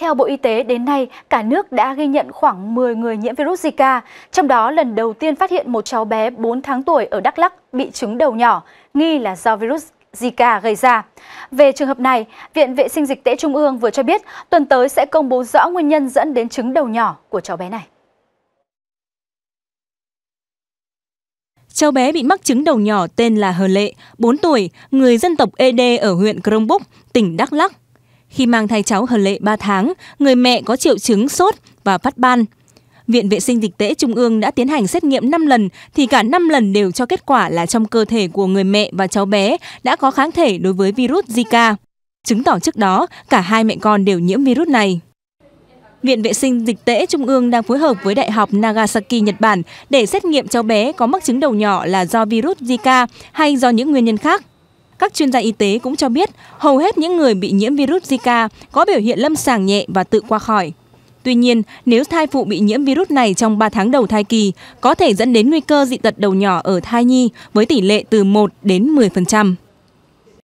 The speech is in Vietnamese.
Theo Bộ Y tế, đến nay, cả nước đã ghi nhận khoảng 10 người nhiễm virus Zika, trong đó lần đầu tiên phát hiện một cháu bé 4 tháng tuổi ở Đắk Lắk bị trứng đầu nhỏ, nghi là do virus Zika gây ra. Về trường hợp này, Viện Vệ sinh Dịch tễ Trung ương vừa cho biết tuần tới sẽ công bố rõ nguyên nhân dẫn đến trứng đầu nhỏ của cháu bé này. Cháu bé bị mắc chứng đầu nhỏ tên là Hờ Lệ, 4 tuổi, người dân tộc Ede ở huyện Krông Búc, tỉnh Đắk Lắk. Khi mang thai cháu hợp lệ 3 tháng, người mẹ có triệu chứng sốt và phát ban. Viện Vệ sinh Dịch tễ Trung ương đã tiến hành xét nghiệm 5 lần thì cả 5 lần đều cho kết quả là trong cơ thể của người mẹ và cháu bé đã có kháng thể đối với virus Zika. Chứng tỏ trước đó cả hai mẹ con đều nhiễm virus này. Viện Vệ sinh Dịch tễ Trung ương đang phối hợp với Đại học Nagasaki, Nhật Bản để xét nghiệm cháu bé có mắc chứng đầu nhỏ là do virus Zika hay do những nguyên nhân khác. Các chuyên gia y tế cũng cho biết hầu hết những người bị nhiễm virus Zika có biểu hiện lâm sàng nhẹ và tự qua khỏi. Tuy nhiên, nếu thai phụ bị nhiễm virus này trong 3 tháng đầu thai kỳ, có thể dẫn đến nguy cơ dị tật đầu nhỏ ở thai nhi với tỷ lệ từ 1 đến 10%.